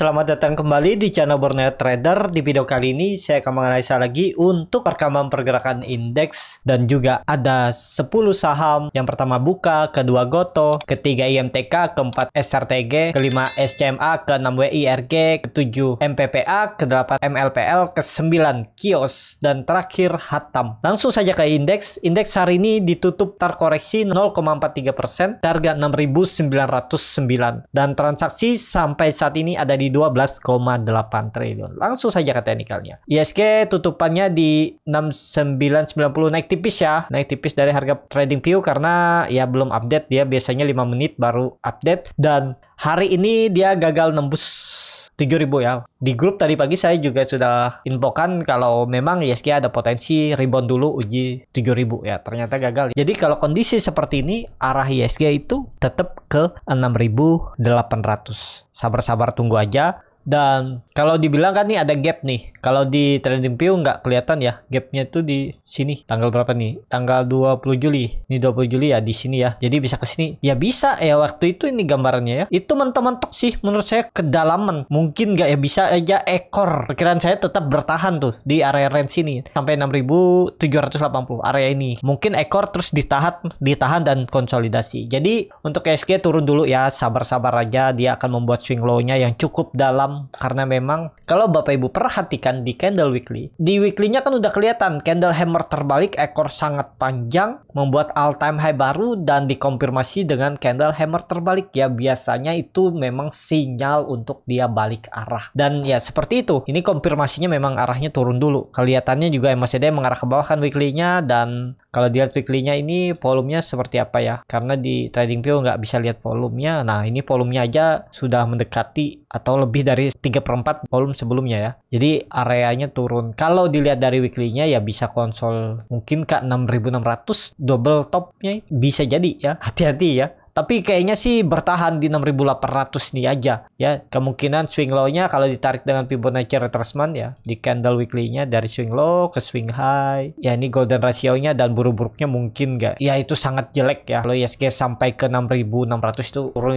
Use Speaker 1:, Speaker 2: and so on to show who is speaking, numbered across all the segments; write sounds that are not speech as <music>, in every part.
Speaker 1: Selamat datang kembali di channel Borneo Trader. Di video kali ini saya akan menganalisa lagi untuk perkembangan pergerakan indeks dan juga ada 10 saham. Yang pertama Buka, kedua Goto, ketiga IMTK, keempat SRTG, kelima SCMA, keenam WIRG, ketujuh MPPA, kedelapan MLPL, kesembilan Kios, dan terakhir Hatam. Langsung saja ke indeks. Indeks hari ini ditutup terkoreksi 0,43% harga 6.909 dan transaksi sampai saat ini ada di 12,8 triliun. Langsung saja ke teknikalnya. ISG tutupannya di 6990 naik tipis ya. Naik tipis dari harga trading view karena ya belum update dia biasanya 5 menit baru update dan hari ini dia gagal nembus 7000 ya. Di grup tadi pagi saya juga sudah infokan kalau memang ISG ada potensi rebound dulu uji 7000 ya. Ternyata gagal. Jadi kalau kondisi seperti ini arah ISG itu tetap ke 6800. Sabar-sabar tunggu aja dan kalau dibilang kan nih ada gap nih. Kalau di trending view nggak kelihatan ya gapnya tuh di sini. Tanggal berapa nih? Tanggal 20 Juli. Ini 20 Juli ya di sini ya. Jadi bisa ke sini. Ya bisa ya waktu itu ini gambarannya ya. Itu mentok-mentok sih menurut saya kedalaman. Mungkin nggak ya bisa aja ekor. Perkiraan saya tetap bertahan tuh di area range sini sampai 6780 area ini. Mungkin ekor terus ditahan ditahan dan konsolidasi. Jadi untuk SG turun dulu ya sabar-sabar aja dia akan membuat swing low-nya yang cukup dalam malam karena memang kalau Bapak Ibu perhatikan di candle weekly, di weeklynya kan udah kelihatan candle hammer terbalik ekor sangat panjang membuat all time high baru dan dikonfirmasi dengan candle hammer terbalik ya biasanya itu memang sinyal untuk dia balik arah. Dan ya seperti itu. Ini konfirmasinya memang arahnya turun dulu. Kelihatannya juga MACD mengarah ke bawah kan weeklynya dan kalau dilihat weekly-nya ini volumenya seperti apa ya? Karena di trading view nggak bisa lihat volumenya. Nah, ini volumenya aja sudah mendekati atau lebih dari 3 per 4 volume sebelumnya ya. Jadi areanya turun. Kalau dilihat dari weekly-nya ya bisa konsol mungkin ke 6600 double top-nya bisa jadi ya. <laughs> Hati-hati ya. Tapi kayaknya sih bertahan di 6800 nih aja ya. Kemungkinan swing low-nya kalau ditarik dengan Fibonacci retracement ya di candle weekly-nya dari swing low ke swing high. Ya ini golden ratio-nya dan buruk-buruknya mungkin gak Ya itu sangat jelek ya. Kalau ISG sampai ke 6600 itu turun 5%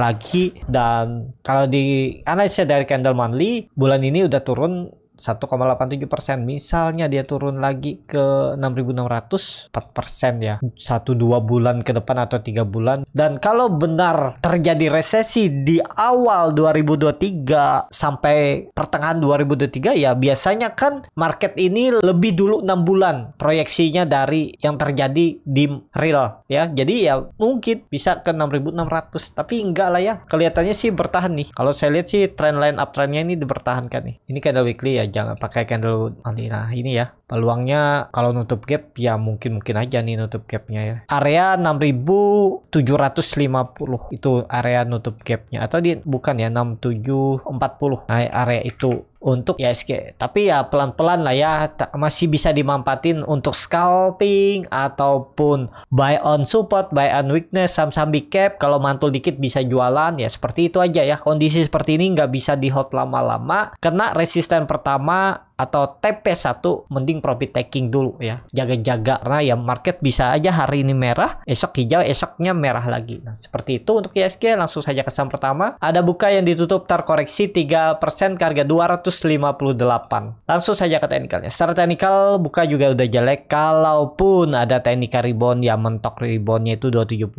Speaker 1: lagi dan kalau di analisa dari candle monthly bulan ini udah turun 1,87 persen. Misalnya dia turun lagi ke 6.600, 4 persen ya. Satu dua bulan ke depan atau tiga bulan. Dan kalau benar terjadi resesi di awal 2023 sampai pertengahan 2023 ya biasanya kan market ini lebih dulu enam bulan proyeksinya dari yang terjadi di real ya. Jadi ya mungkin bisa ke 6.600 tapi enggak lah ya. Kelihatannya sih bertahan nih. Kalau saya lihat sih trendline uptrendnya ini dipertahankan nih. Ini candle weekly ya jangan pakai candle nanti nah ini ya peluangnya kalau nutup gap ya mungkin mungkin aja nih nutup gapnya ya area 6750 itu area nutup gapnya atau di bukan ya 6740 nah area itu untuk ISG. Ya Tapi ya pelan-pelan lah ya masih bisa dimampatin untuk scalping ataupun buy on support, buy on weakness, saham-saham big cap. Kalau mantul dikit bisa jualan ya seperti itu aja ya. Kondisi seperti ini nggak bisa di hold lama-lama. Kena resisten pertama atau TP1 mending profit taking dulu ya. Jaga-jaga karena ya market bisa aja hari ini merah, esok hijau, esoknya merah lagi. Nah, seperti itu untuk ISG e langsung saja ke saham pertama. Ada buka yang ditutup terkoreksi 3% ke harga 258. Langsung saja ke teknikalnya. Secara teknikal buka juga udah jelek kalaupun ada teknikal rebound ya mentok reboundnya itu 270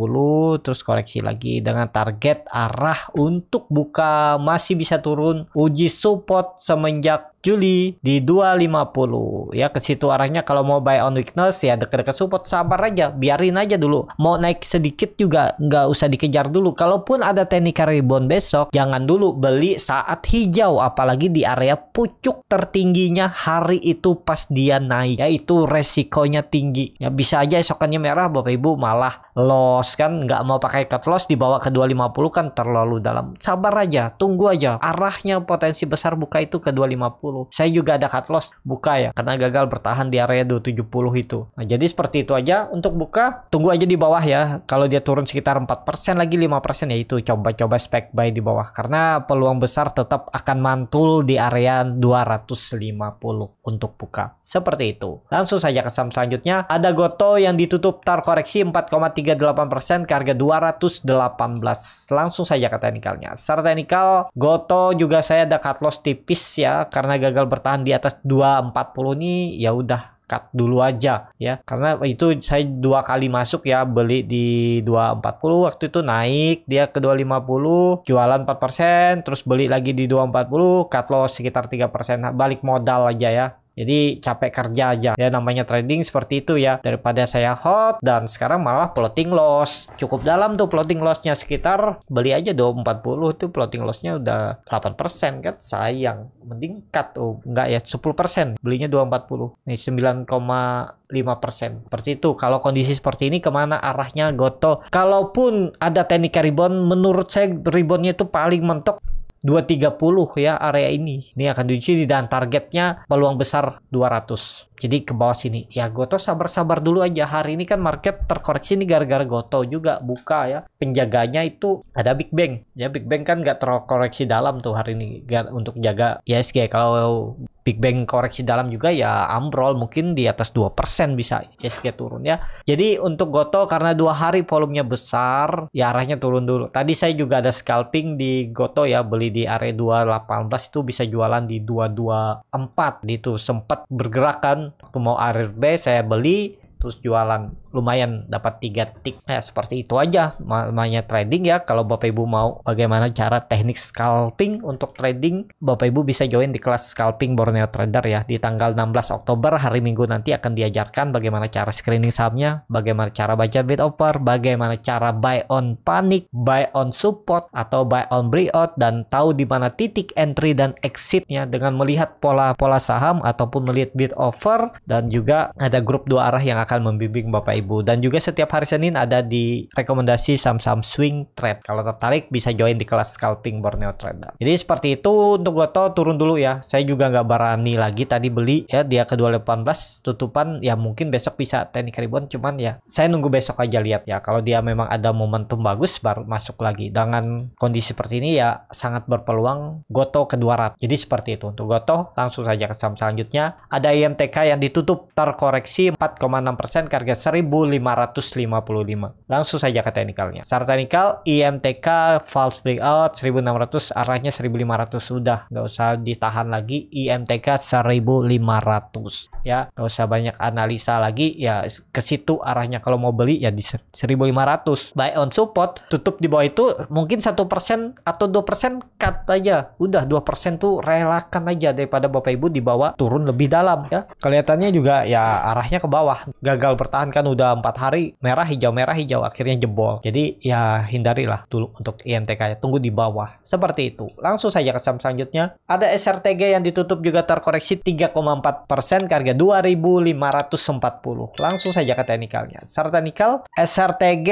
Speaker 1: terus koreksi lagi dengan target arah untuk buka masih bisa turun uji support semenjak Juli di 250 ya ke situ arahnya kalau mau buy on weakness ya deket-deket support sabar aja biarin aja dulu mau naik sedikit juga nggak usah dikejar dulu kalaupun ada teknik rebound besok jangan dulu beli saat hijau apalagi di area pucuk tertingginya hari itu pas dia naik yaitu resikonya tinggi ya bisa aja esokannya merah bapak ibu malah loss kan nggak mau pakai cut loss dibawa ke 250 kan terlalu dalam sabar aja tunggu aja arahnya potensi besar buka itu ke 250 saya juga ada cut loss buka ya karena gagal bertahan di area 270 itu. Nah, jadi seperti itu aja untuk buka tunggu aja di bawah ya. Kalau dia turun sekitar 4% lagi 5% ya itu coba-coba spek buy di bawah karena peluang besar tetap akan mantul di area 250 untuk buka. Seperti itu. Langsung saja ke saham selanjutnya. Ada Goto yang ditutup tar koreksi 4,38% ke harga 218. Langsung saja ke teknikalnya. Secara teknikal Goto juga saya ada cut loss tipis ya karena gagal bertahan di atas 240 ini, ya udah cut dulu aja ya karena itu saya dua kali masuk ya beli di 240 waktu itu naik dia ke 250 jualan 4% terus beli lagi di 240 cut loss sekitar 3% nah, balik modal aja ya jadi capek kerja aja. Ya namanya trading seperti itu ya. Daripada saya hot dan sekarang malah plotting loss. Cukup dalam tuh floating lossnya sekitar beli aja dong 40 tuh floating lossnya udah 8% kan sayang. Mending cut oh enggak ya 10% belinya 240. Nih 9, 5% seperti itu kalau kondisi seperti ini kemana arahnya Goto kalaupun ada teknik rebound menurut saya reboundnya itu paling mentok 230 ya area ini. Ini akan diuji dan targetnya peluang besar 200. Jadi ke bawah sini. Ya Goto sabar-sabar dulu aja. Hari ini kan market terkoreksi nih gara-gara Goto juga buka ya. Penjaganya itu ada Big Bang. Ya Big Bang kan nggak terkoreksi dalam tuh hari ini untuk jaga ISG. Kalau Big Bang koreksi dalam juga ya ambrol mungkin di atas 2% bisa ISG turun ya. Jadi untuk Goto karena dua hari volumenya besar ya arahnya turun dulu. Tadi saya juga ada scalping di Goto ya beli di area 218 itu bisa jualan di 224 itu sempat kan Mau arir B saya beli terus jualan lumayan dapat tiga tik ya seperti itu aja namanya trading ya kalau bapak ibu mau bagaimana cara teknik scalping untuk trading bapak ibu bisa join di kelas scalping Borneo Trader ya di tanggal 16 Oktober hari Minggu nanti akan diajarkan bagaimana cara screening sahamnya bagaimana cara baca bid offer bagaimana cara buy on panic buy on support atau buy on breakout dan tahu di mana titik entry dan exitnya dengan melihat pola-pola saham ataupun melihat bid offer dan juga ada grup dua arah yang akan akan membimbing Bapak Ibu dan juga setiap hari Senin ada di rekomendasi saham-saham swing trade. Kalau tertarik bisa join di kelas scalping Borneo Trader. Jadi seperti itu untuk Goto turun dulu ya. Saya juga nggak berani lagi tadi beli ya dia ke 218 tutupan ya mungkin besok bisa teknik ribuan cuman ya saya nunggu besok aja lihat ya. Kalau dia memang ada momentum bagus baru masuk lagi. Dengan kondisi seperti ini ya sangat berpeluang Goto ke 200. Jadi seperti itu untuk Goto langsung saja ke saham selanjutnya. Ada IMTK yang ditutup terkoreksi harga 1555. Langsung saja ke teknikalnya. Secara teknikal IMTK false breakout 1600 arahnya 1500 sudah nggak usah ditahan lagi IMTK 1500 ya nggak usah banyak analisa lagi ya ke situ arahnya kalau mau beli ya di 1500 buy on support tutup di bawah itu mungkin satu persen atau dua persen cut aja udah dua persen tuh relakan aja daripada bapak ibu dibawa turun lebih dalam ya kelihatannya juga ya arahnya ke bawah gagal bertahan kan udah empat hari merah hijau merah hijau akhirnya jebol jadi ya hindarilah dulu untuk IMTK tunggu di bawah seperti itu langsung saja ke saham selanjutnya ada SRTG yang ditutup juga terkoreksi 3,4 persen harga 2540 langsung saja ke teknikalnya serta nikal SRTG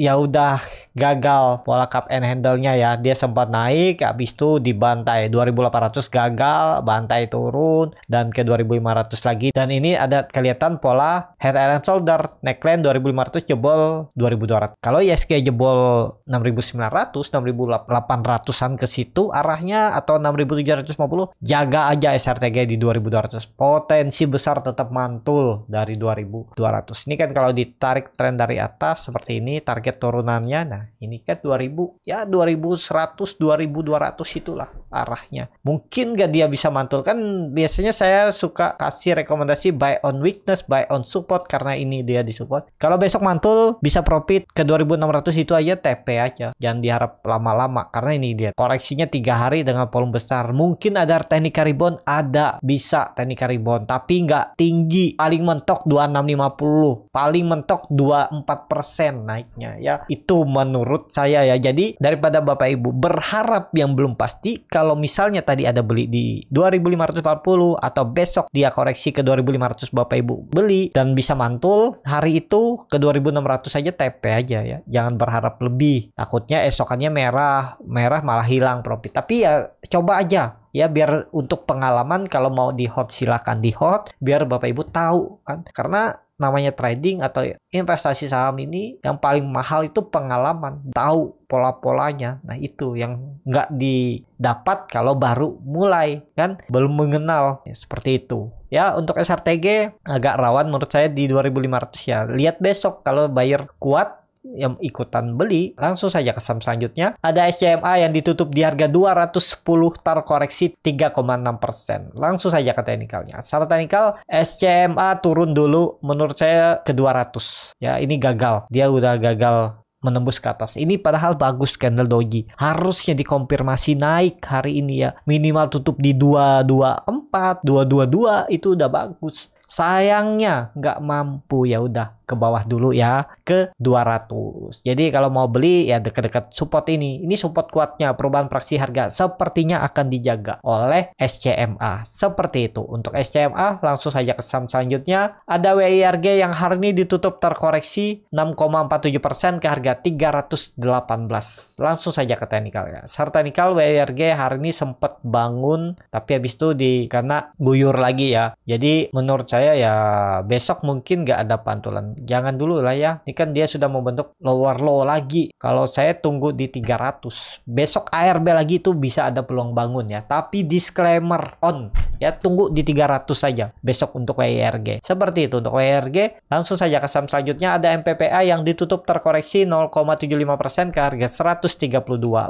Speaker 1: ya udah gagal pola cup and handle-nya ya. Dia sempat naik, habis itu dibantai. 2800 gagal, bantai turun, dan ke 2500 lagi. Dan ini ada kelihatan pola head and shoulder. Neckline 2500 jebol 2200. Kalau ISG jebol 6900, 6800-an ke situ arahnya atau 6750, jaga aja SRTG di 2200. Potensi besar tetap mantul dari 2200. Ini kan kalau ditarik tren dari atas seperti ini, target target turunannya. Nah, ini kan 2000 ya 2100 2200 itulah arahnya. Mungkin nggak dia bisa mantul kan biasanya saya suka kasih rekomendasi buy on weakness, buy on support karena ini dia di support. Kalau besok mantul bisa profit ke 2600 itu aja TP aja. Jangan diharap lama-lama karena ini dia koreksinya tiga hari dengan volume besar. Mungkin ada teknik rebound ada bisa teknik rebound tapi nggak tinggi paling mentok 2650 paling mentok 24% naiknya ya itu menurut saya ya jadi daripada Bapak Ibu berharap yang belum pasti kalau misalnya tadi ada beli di 2540 atau besok dia koreksi ke 2500 Bapak Ibu beli dan bisa mantul hari itu ke 2600 aja TP aja ya jangan berharap lebih takutnya esokannya merah merah malah hilang profit tapi ya coba aja ya biar untuk pengalaman kalau mau di hot silakan di hot biar bapak ibu tahu kan karena namanya trading atau investasi saham ini yang paling mahal itu pengalaman tahu pola-polanya nah itu yang nggak didapat kalau baru mulai kan belum mengenal ya, seperti itu ya untuk SRTG agak rawan menurut saya di 2500 ya lihat besok kalau buyer kuat yang ikutan beli. Langsung saja ke saham selanjutnya. Ada SCMA yang ditutup di harga 210 terkoreksi 3,6%. Langsung saja ke teknikalnya. Secara teknikal SCMA turun dulu menurut saya ke 200. Ya ini gagal. Dia udah gagal menembus ke atas. Ini padahal bagus candle doji. Harusnya dikonfirmasi naik hari ini ya. Minimal tutup di 224, 222 itu udah bagus. Sayangnya nggak mampu ya udah ke bawah dulu ya ke 200. Jadi kalau mau beli ya dekat-dekat support ini. Ini support kuatnya perubahan praksi harga sepertinya akan dijaga oleh SCMA. Seperti itu. Untuk SCMA langsung saja ke saham selanjutnya. Ada WIRG yang hari ini ditutup terkoreksi 6,47% ke harga 318. Langsung saja ke teknikal ya. Serta teknikal WIRG hari ini sempat bangun tapi habis itu di karena buyur lagi ya. Jadi menurut saya ya besok mungkin nggak ada pantulan jangan dulu lah ya ini kan dia sudah membentuk lower low lagi kalau saya tunggu di 300 besok ARB lagi itu bisa ada peluang bangun ya tapi disclaimer on ya tunggu di 300 saja besok untuk WIRG seperti itu untuk WIRG langsung saja ke saham selanjutnya ada MPPA yang ditutup terkoreksi 0,75% ke harga 132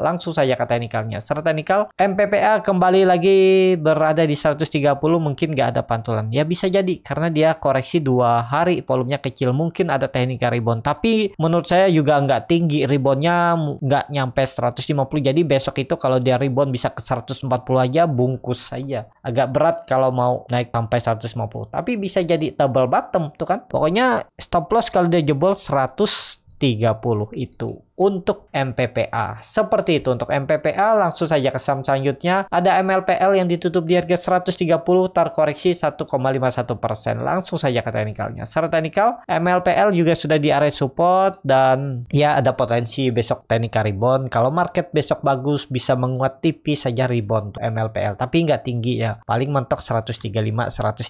Speaker 1: langsung saja ke teknikalnya serta teknikal MPPA kembali lagi berada di 130 mungkin nggak ada pantulan ya bisa jadi karena dia koreksi dua hari volumenya kecil mungkin ada teknik rebound tapi menurut saya juga nggak tinggi reboundnya nggak nyampe 150 jadi besok itu kalau dia rebound bisa ke 140 aja bungkus saja agak berat kalau mau naik sampai 150 tapi bisa jadi double bottom tuh kan pokoknya stop loss kalau dia jebol 130 itu untuk MPPA. Seperti itu untuk MPPA langsung saja ke saham selanjutnya ada MLPL yang ditutup di harga 130 terkoreksi 1,51%. Langsung saja ke teknikalnya. Secara teknikal MLPL juga sudah di area support dan ya ada potensi besok teknikal rebound. Kalau market besok bagus bisa menguat tipis saja rebound untuk MLPL tapi nggak tinggi ya. Paling mentok 135 136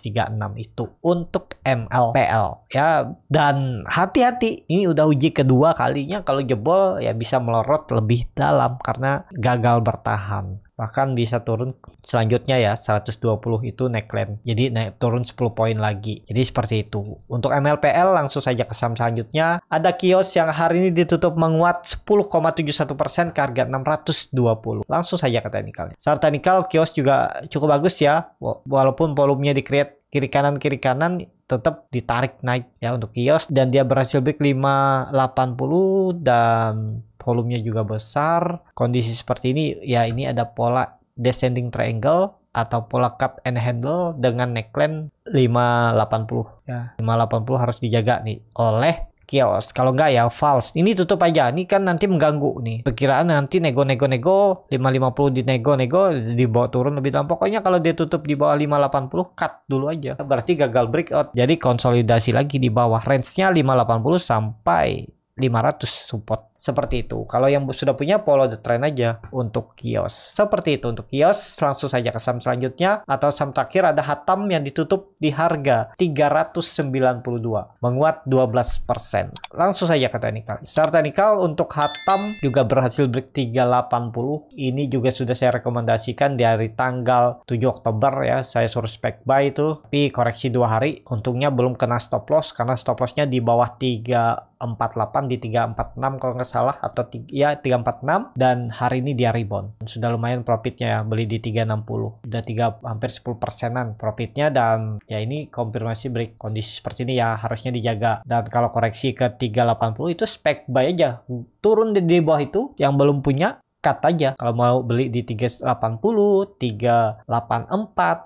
Speaker 1: itu untuk MLPL ya dan hati-hati ini udah uji kedua kalinya kalau jebol ya bisa melorot lebih dalam karena gagal bertahan bahkan bisa turun selanjutnya ya 120 itu neckline jadi naik turun 10 poin lagi jadi seperti itu untuk MLPL langsung saja ke saham selanjutnya ada kios yang hari ini ditutup menguat 10,71% ke harga 620 langsung saja ke teknikalnya secara teknikal kios juga cukup bagus ya walaupun volumenya di create kiri kanan kiri kanan tetap ditarik naik ya untuk kios dan dia berhasil break 580 dan volumenya juga besar. Kondisi seperti ini ya ini ada pola descending triangle atau pola cup and handle dengan neckline 580 ya. 580 harus dijaga nih oleh kios. Kalau nggak ya false. Ini tutup aja. Ini kan nanti mengganggu nih. Perkiraan nanti nego-nego-nego 550 di nego-nego dibawa turun lebih dalam. Pokoknya kalau dia tutup di bawah 580 cut dulu aja. Berarti gagal breakout. Jadi konsolidasi lagi di bawah range-nya 580 sampai 500 support. Seperti itu. Kalau yang sudah punya follow the trend aja untuk kios. Seperti itu untuk kios. Langsung saja ke saham selanjutnya atau saham terakhir ada Hatam yang ditutup di harga 392, menguat 12%. Langsung saja ke teknikal. Secara teknikal untuk Hatam juga berhasil break 380. Ini juga sudah saya rekomendasikan dari tanggal 7 Oktober ya. Saya suruh spek buy itu, tapi koreksi dua hari. Untungnya belum kena stop loss karena stop lossnya di bawah 348 di 346 kalau nggak salah atau ya 346 dan hari ini dia rebound. Sudah lumayan profitnya ya, beli di 360. Udah tiga hampir 10 persenan profitnya dan ya ini konfirmasi break kondisi seperti ini ya harusnya dijaga. Dan kalau koreksi ke 380 itu spek buy aja. Turun di, di bawah itu yang belum punya cut aja kalau mau beli di 380 384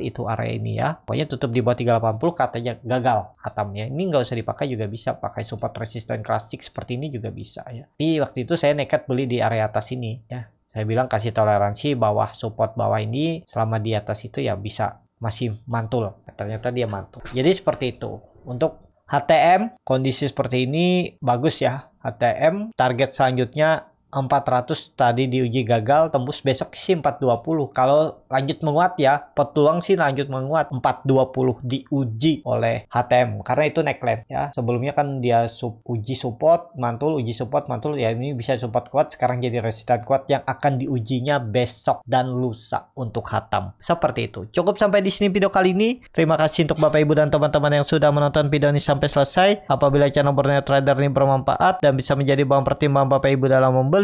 Speaker 1: itu area ini ya pokoknya tutup di bawah 380 katanya gagal atamnya ini nggak usah dipakai juga bisa pakai support resisten klasik seperti ini juga bisa ya Di waktu itu saya nekat beli di area atas ini ya saya bilang kasih toleransi bawah support bawah ini selama di atas itu ya bisa masih mantul ternyata dia mantul jadi seperti itu untuk HTM kondisi seperti ini bagus ya HTM target selanjutnya 400 tadi diuji gagal tembus besok sih 420 kalau lanjut menguat ya petuang sih lanjut menguat 420 diuji oleh HTM karena itu neckline ya sebelumnya kan dia sub, uji support mantul uji support mantul ya ini bisa support kuat sekarang jadi resistan kuat yang akan diujinya besok dan lusa untuk Hatam seperti itu cukup sampai di sini video kali ini terima kasih untuk Bapak Ibu dan teman-teman yang sudah menonton video ini sampai selesai apabila channel Borneo Trader ini bermanfaat dan bisa menjadi bahan pertimbangan Bapak Ibu dalam membeli